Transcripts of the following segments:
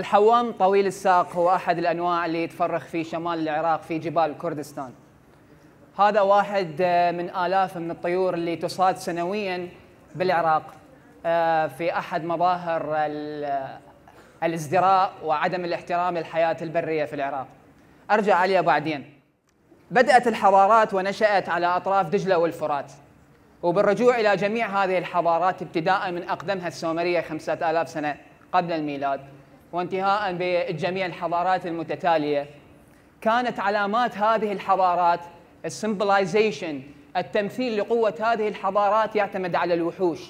الحوام طويل الساق هو أحد الأنواع اللي يتفرخ في شمال العراق في جبال كردستان هذا واحد آه، من آلاف من الطيور اللي تصاد سنويا بالعراق آه، في أحد مظاهر الازدراء وعدم الاحترام للحياة البرية في العراق أرجع عليها بعدين بدأت الحضارات ونشأت على أطراف دجلة والفرات وبالرجوع إلى جميع هذه الحضارات ابتداء من أقدمها السومرية 5000 سنة قبل الميلاد وانتهاء بجميع الحضارات المتتالية كانت علامات هذه الحضارات السيمبلايزيشن التمثيل لقوة هذه الحضارات يعتمد على الوحوش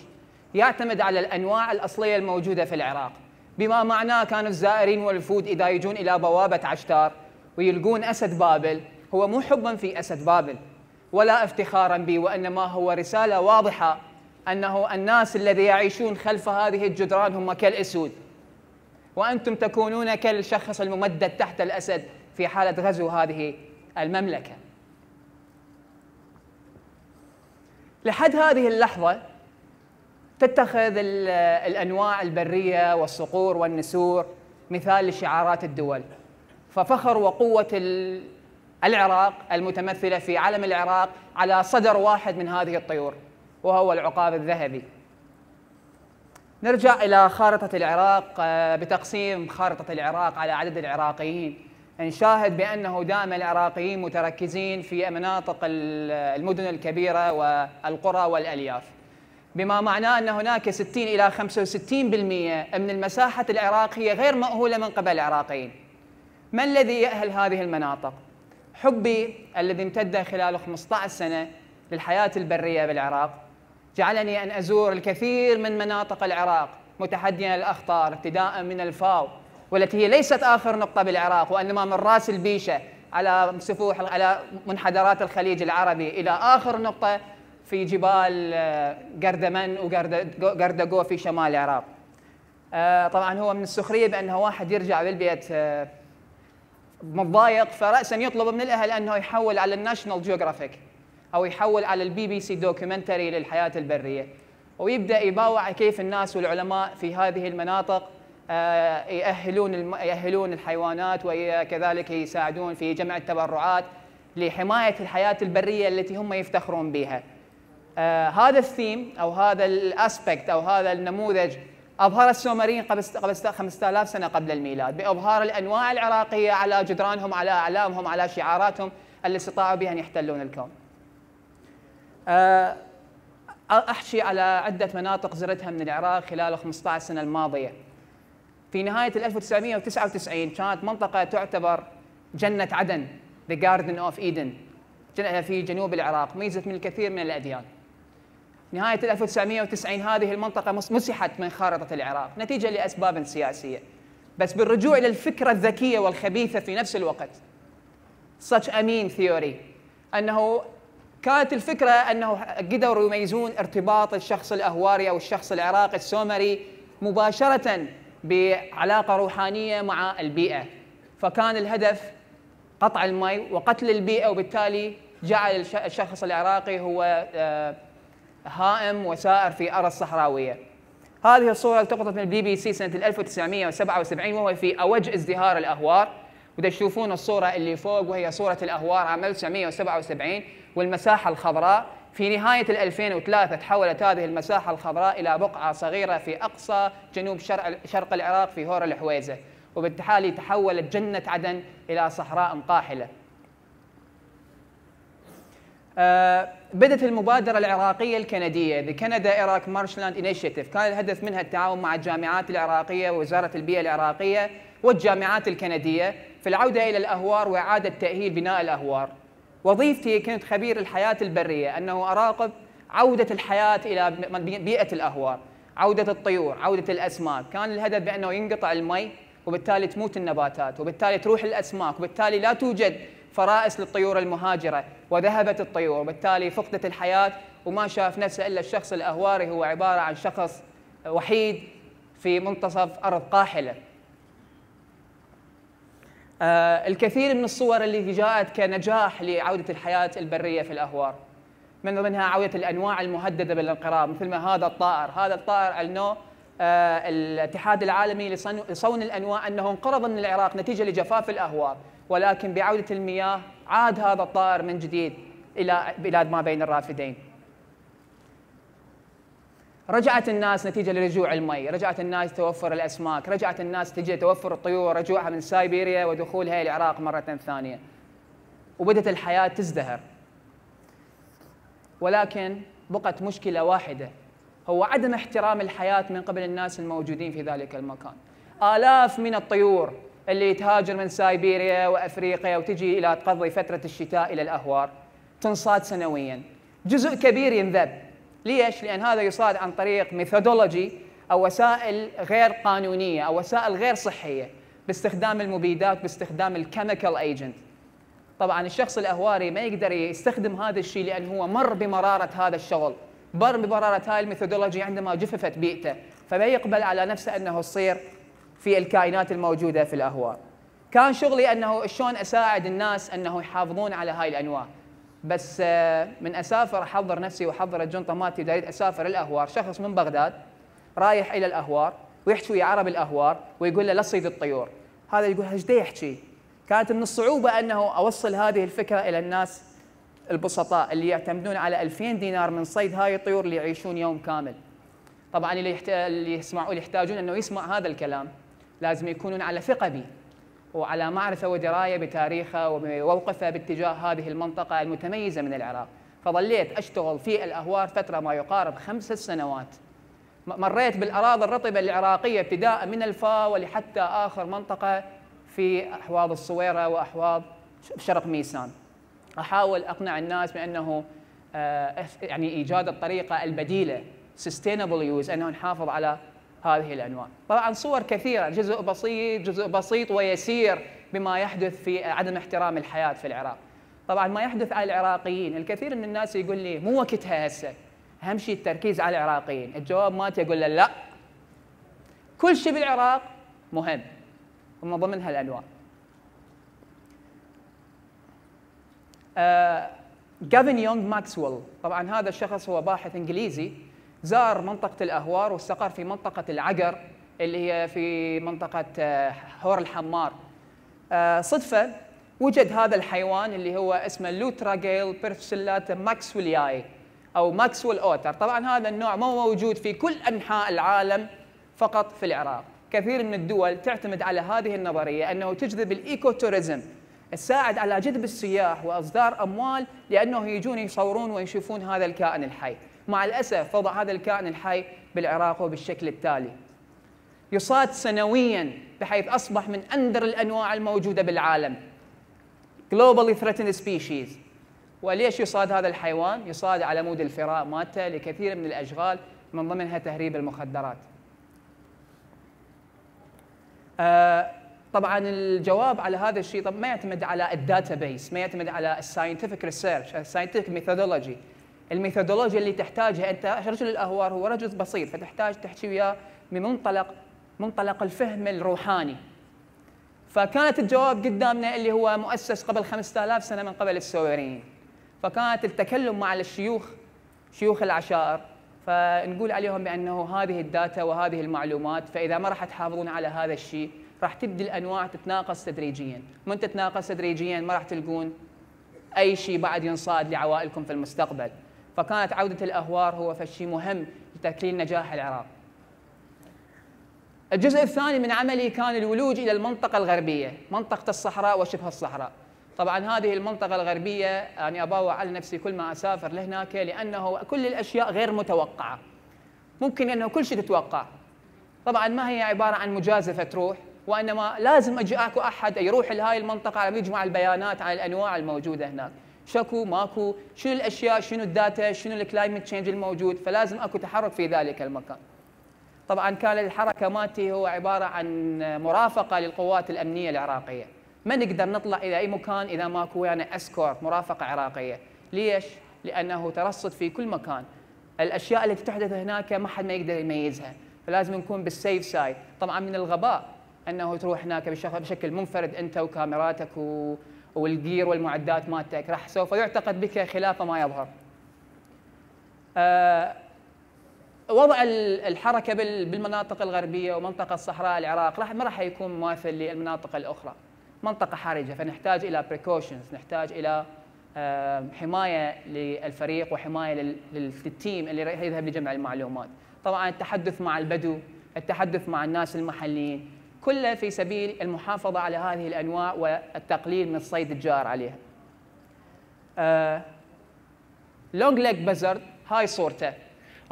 يعتمد على الأنواع الأصلية الموجودة في العراق بما معناه كانوا الزائرين والوفود إذا يجون إلى بوابة عشتار ويلقون أسد بابل هو مو حبا في أسد بابل ولا افتخارا به وإنما هو رسالة واضحة أنه الناس الذي يعيشون خلف هذه الجدران هم كالأسود وأنتم تكونون كالشخص الممدد تحت الأسد في حالة غزو هذه المملكة لحد هذه اللحظة تتخذ الأنواع البرية والصقور والنسور مثال لشعارات الدول ففخر وقوة العراق المتمثلة في علم العراق على صدر واحد من هذه الطيور وهو العقاب الذهبي نرجع إلى خارطة العراق آه، بتقسيم خارطة العراق على عدد العراقيين نشاهد بأنه دائما العراقيين متركزين في مناطق المدن الكبيرة والقرى والألياف بما معناه أن هناك 60 إلى 65% من المساحة العراقية غير مأهولة من قبل العراقيين ما الذي يأهل هذه المناطق؟ حبي الذي امتد خلال 15 سنة للحياة البرية بالعراق جعلني أن أزور الكثير من مناطق العراق متحديا الأخطار ابتداء من الفاو والتي هي ليست آخر نقطة بالعراق وإنما من رأس البيشة على سفوح على منحدرات الخليج العربي إلى آخر نقطة في جبال قردمن آه، وقردقو في شمال العراق آه، طبعا هو من السخرية بأنه واحد يرجع بالبيت آه، متضايق فرأسا يطلب من الأهل أنه يحول على الناشونال جيوغرافيك او يحول على البي بي سي دوكيومنتري للحياه البريه ويبدا يباوع كيف الناس والعلماء في هذه المناطق آه، يأهلون يأهلون الحيوانات وكذلك يساعدون في جمع التبرعات لحمايه الحياه البريه التي هم يفتخرون بها. آه، هذا الثيم او هذا الاسبكت او هذا النموذج أظهر السومريين قبل قبل 5000 سنة قبل الميلاد بإظهار الأنواع العراقية على جدرانهم على أعلامهم على شعاراتهم التي استطاعوا بها أن يحتلون الكون آه، احشي على عده مناطق زرتها من العراق خلال 15 سنه الماضيه. في نهايه 1999 كانت منطقه تعتبر جنه عدن ذا جاردن اوف ايدن في جنوب العراق ميزت من الكثير من الاديان. نهايه 1990 هذه المنطقه مسحت من خارطه العراق نتيجه لاسباب سياسيه. بس بالرجوع الى الفكره الذكيه والخبيثه في نفس الوقت. such a mean theory انه كانت الفكرة أنه قدروا يميزون ارتباط الشخص الأهواري أو الشخص العراقي السومري مباشرة بعلاقة روحانية مع البيئة فكان الهدف قطع المي وقتل البيئة وبالتالي جعل الشخص العراقي هو آه، هائم وسائر في أرض صحراوية هذه الصورة التقطت من البي بي سي سنة 1977 وهو في أوج ازدهار الأهوار وده تشوفون الصورة اللي فوق وهي صورة الأهوار عام 1977 والمساحة الخضراء في نهاية 2003 تحولت هذه المساحة الخضراء إلى بقعة صغيرة في أقصى جنوب شرق العراق في هور الحويزة وبالتالي تحولت جنة عدن إلى صحراء قاحلة آه بدت المبادرة العراقية الكندية The Canada Iraq Marshland Initiative كان الهدف منها التعاون مع الجامعات العراقية ووزارة البيئة العراقية والجامعات الكندية في العودة إلى الأهوار وإعادة تأهيل بناء الأهوار وظيفتي كنت خبير الحياة البرية أنه أراقب عودة الحياة إلى بيئة الأهوار عودة الطيور عودة الأسماك كان الهدف بأنه ينقطع المي وبالتالي تموت النباتات وبالتالي تروح الأسماك وبالتالي لا توجد فرائس للطيور المهاجرة وذهبت الطيور وبالتالي فقدت الحياة وما شاف نفسه إلا الشخص الأهواري هو عبارة عن شخص وحيد في منتصف أرض قاحلة آه، الكثير من الصور اللي جاءت كنجاح لعودة الحياة البرية في الأهوار من ضمنها عودة الأنواع المهددة بالانقراض مثل ما هذا الطائر هذا الطائر علنوه آه، الاتحاد العالمي لصون الأنواع أنه انقرض من العراق نتيجة لجفاف الأهوار ولكن بعودة المياه عاد هذا الطائر من جديد إلى بلاد ما بين الرافدين رجعت الناس نتيجة لرجوع المي رجعت الناس توفر الأسماك رجعت الناس تجي توفر الطيور رجوعها من سايبيريا ودخولها إلى العراق مرة ثانية وبدت الحياة تزدهر ولكن بقت مشكلة واحدة هو عدم احترام الحياة من قبل الناس الموجودين في ذلك المكان آلاف من الطيور اللي تهاجر من سايبيريا وأفريقيا وتجي إلى تقضي فترة الشتاء إلى الأهوار تنصاد سنويا جزء كبير ينذب ليش؟ لان هذا يصاد عن طريق ميثودولوجي او وسائل غير قانونيه او وسائل غير صحيه باستخدام المبيدات باستخدام الكيميكال ايجنت. طبعا الشخص الاهواري ما يقدر يستخدم هذا الشيء لان هو مر بمراره هذا الشغل، مر بمراره هاي الميثودولوجي عندما جففت بيئته، فما يقبل على نفسه انه يصير في الكائنات الموجوده في الاهوار. كان شغلي انه شلون اساعد الناس انه يحافظون على هاي الانواع، بس آه، من اسافر احضر نفسي واحضر الجنطه مالتي اريد اسافر الاهوار شخص من بغداد رايح الى الاهوار ويحكي ويا عرب الاهوار ويقول له لا تصيد الطيور هذا يقول ايش يحكي كانت من الصعوبه انه اوصل هذه الفكره الى الناس البسطاء اللي يعتمدون على 2000 دينار من صيد هاي الطيور اللي يعيشون يوم كامل طبعا اللي يحتاجون انه يسمع هذا الكلام لازم يكونون على ثقه بي وعلى معرفة ودراية بتاريخه وموقفه باتجاه هذه المنطقة المتميزة من العراق فظليت أشتغل في الأهوار فترة ما يقارب خمس سنوات مريت بالأراضي الرطبة العراقية ابتداء من الفا ولحتى آخر منطقة في أحواض الصويرة وأحواض شرق ميسان أحاول أقنع الناس بأنه آه، يعني إيجاد الطريقة البديلة sustainable use أنه نحافظ على هذه العنوان طبعا صور كثيرة جزء بسيط جزء بسيط ويسير بما يحدث في عدم احترام الحياة في العراق طبعا ما يحدث على العراقيين الكثير من الناس يقول لي مو وقتها هسه اهم شيء التركيز على العراقيين الجواب مالتي اقول له لا كل شيء بالعراق مهم ومن ضمنها الانواع جافن يونغ ماكسويل طبعا هذا الشخص هو باحث انجليزي زار منطقة الأهوار واستقر في منطقة العقر اللي هي في منطقة آه، هور الحمار آه، صدفة وجد هذا الحيوان اللي هو اسمه لوتراجيل بيرسلات ماكسولياي أو ماكسويل أوتر طبعا هذا النوع مو موجود في كل أنحاء العالم فقط في العراق كثير من الدول تعتمد على هذه النظرية أنه تجذب الإيكو توريزم تساعد على جذب السياح وإصدار أموال لأنه يجون يصورون ويشوفون هذا الكائن الحي مع الأسف وضع هذا الكائن الحي بالعراق وبالشكل التالي يصاد سنويا بحيث أصبح من أندر الأنواع الموجودة بالعالم globally threatened species وليش يصاد هذا الحيوان؟ يصاد على مود الفراء مالته لكثير من الأشغال من ضمنها تهريب المخدرات آه طبعا الجواب على هذا الشيء طب ما يعتمد على الداتا بيس ما يعتمد على الساينتفك ريسيرش الساينتفك ميثودولوجي الميثودولوجيا اللي تحتاجها انت رجل الاهوار هو رجل بصير فتحتاج تحكي وياه من منطلق منطلق الفهم الروحاني فكانت الجواب قدامنا اللي هو مؤسس قبل 5000 سنه من قبل السويرين فكانت التكلم مع الشيوخ شيوخ العشائر فنقول عليهم بانه هذه الداتا وهذه المعلومات فاذا ما راح تحافظون على هذا الشيء راح تبدي الانواع تتناقص تدريجيا، من تتناقص تدريجيا ما راح تلقون اي شيء بعد ينصاد لعوائلكم في المستقبل. فكانت عودة الأهوار هو فشي مهم لتكليل نجاح العراق الجزء الثاني من عملي كان الولوج إلى المنطقة الغربية منطقة الصحراء وشبه الصحراء طبعا هذه المنطقة الغربية أنا يعني أباوع على نفسي كل ما أسافر لهناك لأنه كل الأشياء غير متوقعة ممكن أنه كل شيء تتوقع طبعا ما هي عبارة عن مجازفة تروح وإنما لازم أجي أكو أحد يروح لهذه المنطقة على يجمع البيانات عن الأنواع الموجودة هناك شكو ماكو شنو الاشياء شنو الداتا شنو الكلايمت تشينج الموجود فلازم اكو تحرك في ذلك المكان طبعا كان الحركه مالتي هو عباره عن مرافقه للقوات الامنيه العراقيه ما نقدر نطلع الى اي مكان اذا ماكو ويانا يعني اسكورت مرافقه عراقيه ليش لانه ترصد في كل مكان الاشياء التي تحدث هناك ما حد ما يقدر يميزها فلازم نكون بالسيف سايد طبعا من الغباء انه تروح هناك بشكل منفرد انت وكاميراتك و والجير والمعدات مالتك راح سوف يعتقد بك خلاف ما يظهر. آه، وضع الحركه بالمناطق الغربيه ومنطقه الصحراء العراق راح ما راح يكون مماثل للمناطق الاخرى. منطقه حرجه فنحتاج الى بريكوشنز، نحتاج الى آه، حمايه للفريق وحمايه للتيم اللي راح يذهب لجمع المعلومات. طبعا التحدث مع البدو، التحدث مع الناس المحليين، كله في سبيل المحافظة على هذه الأنواع والتقليل من الصيد الجار عليها لونج ليج بزرد هاي صورته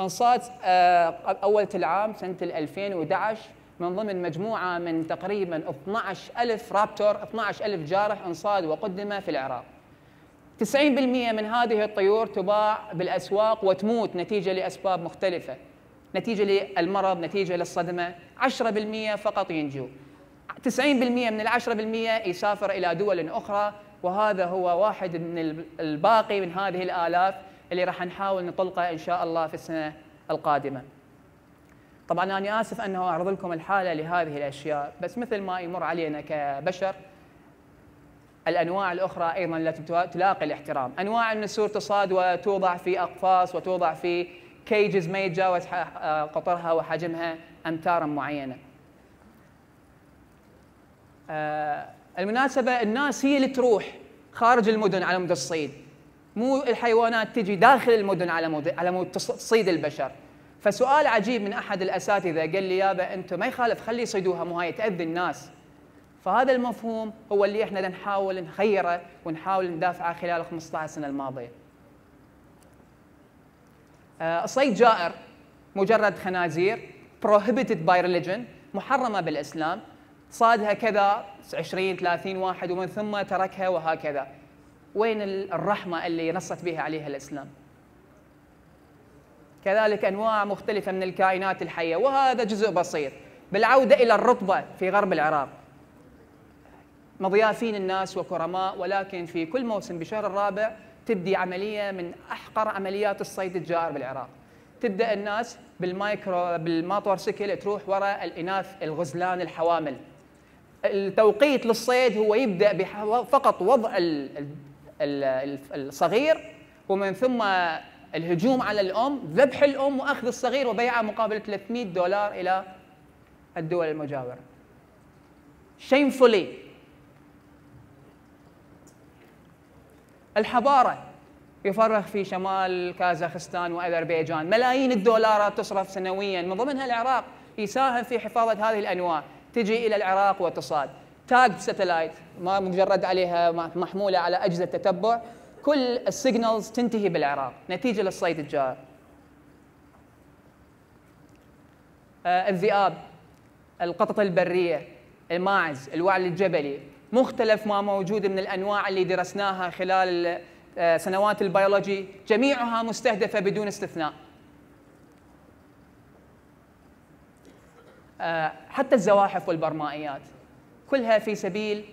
انصاد آه، أول العام سنة 2011 من ضمن مجموعة من تقريبا 12 ألف رابتور 12 ألف جارح انصاد وقدم في العراق 90% من هذه الطيور تباع بالأسواق وتموت نتيجة لأسباب مختلفة نتيجة للمرض نتيجة للصدمة 10% فقط ينجو 90% من ال 10% يسافر إلى دول أخرى وهذا هو واحد من الباقي من هذه الآلاف اللي راح نحاول نطلقه إن شاء الله في السنة القادمة طبعا أنا آسف أنه أعرض لكم الحالة لهذه الأشياء بس مثل ما يمر علينا كبشر الانواع الاخرى ايضا لا تلاقي الاحترام، انواع النسور تصاد وتوضع في اقفاص وتوضع في كيجز ما يتجاوز آه، قطرها وحجمها امتارا معينه آه، المناسبه الناس هي اللي تروح خارج المدن على مود الصيد مو الحيوانات تجي داخل المدن على مود على مود تصيد البشر فسؤال عجيب من احد الاساتذه قال لي يابا انتم ما يخالف خلي يصيدوها مو هاي تاذي الناس فهذا المفهوم هو اللي احنا نحاول نخيره ونحاول ندافعه خلال 15 سنه الماضيه آه، صيد جائر مجرد خنازير prohibited by religion محرمه بالاسلام صادها كذا 20 30 واحد ومن ثم تركها وهكذا وين الرحمه اللي نصت بها عليها الاسلام كذلك انواع مختلفه من الكائنات الحيه وهذا جزء بسيط بالعوده الى الرطبه في غرب العراق مضيافين الناس وكرماء ولكن في كل موسم بشهر الرابع تبدي عمليه من احقر عمليات الصيد الجار بالعراق تبدا الناس بالمايكرو بالماطور سكل تروح وراء الاناث الغزلان الحوامل التوقيت للصيد هو يبدا فقط وضع الصغير ومن ثم الهجوم على الام ذبح الام واخذ الصغير وبيعه مقابل 300 دولار الى الدول المجاوره shamefully الحضاره يفرغ في شمال كازاخستان واذربيجان ملايين الدولارات تصرف سنويا من ضمنها العراق يساهم في حفاظه هذه الانواع تجي الى العراق وتصاد تاج ساتلايت ما مجرد عليها محموله على اجهزه تتبع كل السيجنالز تنتهي بالعراق نتيجه للصيد الجار آه الذئاب القطط البريه الماعز الوعل الجبلي مختلف ما موجود من الانواع اللي درسناها خلال آه، سنوات البيولوجي جميعها مستهدفه بدون استثناء. آه، حتى الزواحف والبرمائيات كلها في سبيل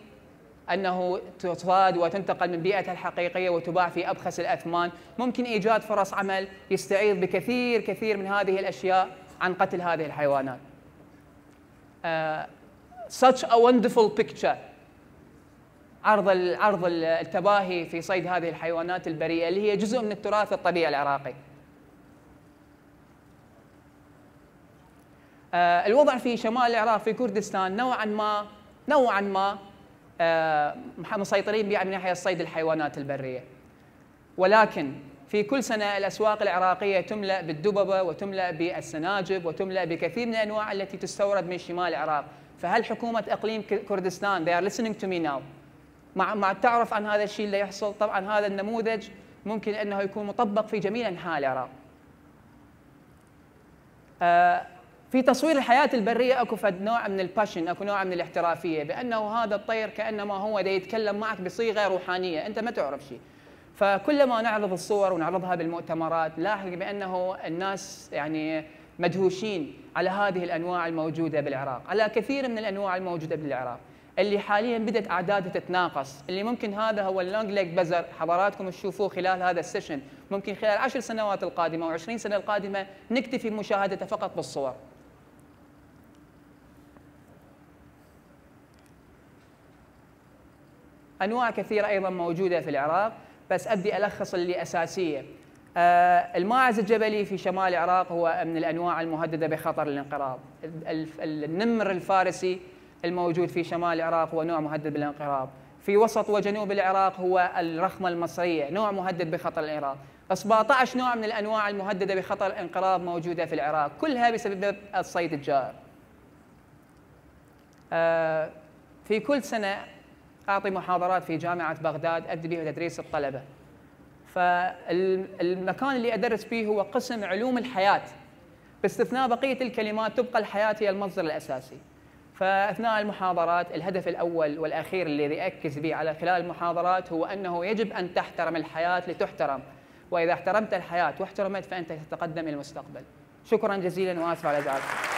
انه تصاد وتنتقل من بيئتها الحقيقيه وتباع في ابخس الاثمان، ممكن ايجاد فرص عمل يستعيض بكثير كثير من هذه الاشياء عن قتل هذه الحيوانات. آه، such a wonderful picture عرض عرض التباهي في صيد هذه الحيوانات البريئه اللي هي جزء من التراث الطبيعي العراقي. آه، الوضع في شمال العراق في كردستان نوعا ما نوعا ما آه، مسيطرين يعني من ناحيه صيد الحيوانات البريه. ولكن في كل سنه الاسواق العراقيه تملا بالدببه وتملا بالسناجب وتملا بكثير من الانواع التي تستورد من شمال العراق. فهل حكومه اقليم كردستان they are listening to me now مع ما تعرف عن هذا الشيء اللي يحصل طبعا هذا النموذج ممكن انه يكون مطبق في جميع انحاء العراق آه، في تصوير الحياة البرية اكو فد نوع من الباشن اكو نوع من الاحترافية بانه هذا الطير كانما هو دا يتكلم معك بصيغة روحانية انت ما تعرف شيء فكلما نعرض الصور ونعرضها بالمؤتمرات لاحظ بانه الناس يعني مدهوشين على هذه الانواع الموجودة بالعراق على كثير من الانواع الموجودة بالعراق اللي حاليا بدات اعدادها تتناقص اللي ممكن هذا هو اللونج ليج بزر حضراتكم تشوفوه خلال هذا السيشن ممكن خلال عشر سنوات القادمه و20 سنه القادمه نكتفي بمشاهدته فقط بالصور انواع كثيره ايضا موجوده في العراق بس ابدي الخص اللي اساسيه آه، الماعز الجبلي في شمال العراق هو من الانواع المهدده بخطر الانقراض النمر الفارسي الموجود في شمال العراق هو نوع مهدد بالانقراض في وسط وجنوب العراق هو الرخمة المصرية نوع مهدد بخطر العراق 17 نوع من الأنواع المهددة بخطر الانقراض موجودة في العراق كلها بسبب الصيد الجار آه، في كل سنة أعطي محاضرات في جامعة بغداد أبدي بها تدريس الطلبة فالمكان اللي أدرس فيه هو قسم علوم الحياة باستثناء بقية الكلمات تبقى الحياة هي المصدر الأساسي فاثناء المحاضرات الهدف الاول والاخير الذي اركز به على خلال المحاضرات هو انه يجب ان تحترم الحياه لتحترم واذا احترمت الحياه واحترمت فانت تتقدم للمستقبل المستقبل شكرا جزيلا واسف على ازعاجكم